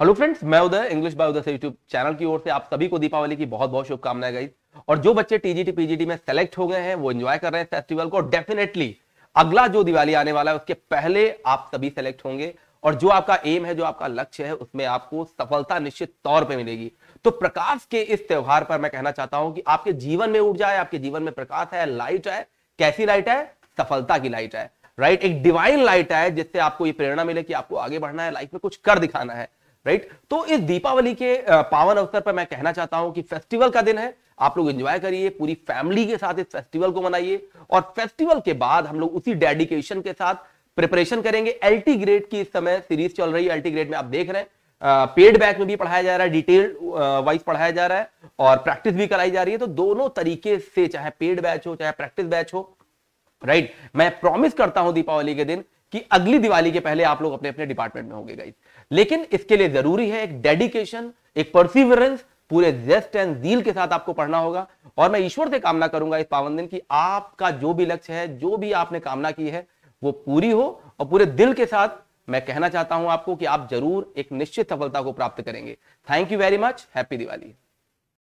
Hello friends मैं उदय English by उदय से YouTube channel की ओर से आप सभी को दीपावली की बहुत बहुत शुभकामनाएं गई और जो बच्चे टीजीटी पीजीटी में सेलेक्ट हो गए हैं वो एंजॉय कर रहे हैं फेस्टिवल को डेफिनेटली अगला जो दिवाली आने वाला है उसके पहले आप सभी सेलेक्ट होंगे और जो आपका एम है जो आपका लक्ष्य है उसमें आपको सफलता निश्चित तौर पर मिलेगी तो प्रकाश के इस त्योहार पर मैं कहना चाहता हूं कि आपके जीवन में ऊर्जा है आपके जीवन में प्रकाश है लाइट है कैसी लाइट है सफलता की लाइट है राइट एक डिवाइन लाइट है जिससे आपको ये प्रेरणा मिले कि आपको आगे बढ़ना है लाइफ में कुछ कर दिखाना है राइट तो इस दीपावली के पावन अवसर पर मैं कहना चाहता हूं कि फेस्टिवल का दिन है आप लोग एंजॉय करिए पूरी फैमिली के साथ इस फेस्टिवल को मनाइए और फेस्टिवल के बाद हम लोग उसी डेडिकेशन के साथ प्रिपरेशन करेंगे एल्टी ग्रेड की इस समय सीरीज चल रही है एल्टी ग्रेड में आप देख रहे हैं पेड बैच में भी पढ़ाया जा रहा है डिटेल वाइज पढ़ाया जा रहा है और प्रैक्टिस भी कराई जा रही है तो दोनों तरीके से चाहे पेड बैच हो चाहे प्रैक्टिस बैच हो राइट right? मैं प्रॉमिस करता हूं दीपावली के दिन कि अगली दिवाली के पहले आप लोग अपने अपने डिपार्टमेंट में होंगे गाइस लेकिन इसके लिए जरूरी है एक डेडिकेशन एक परसिवरेंस पूरे जेस्ट एंड जील के साथ आपको पढ़ना होगा और मैं ईश्वर से कामना करूंगा इस पावन दिन की आपका जो भी लक्ष्य है जो भी आपने कामना की है वो पूरी हो और पूरे दिल के साथ मैं कहना चाहता हूं आपको कि आप जरूर एक निश्चित सफलता को प्राप्त करेंगे thank you very much happy Diwali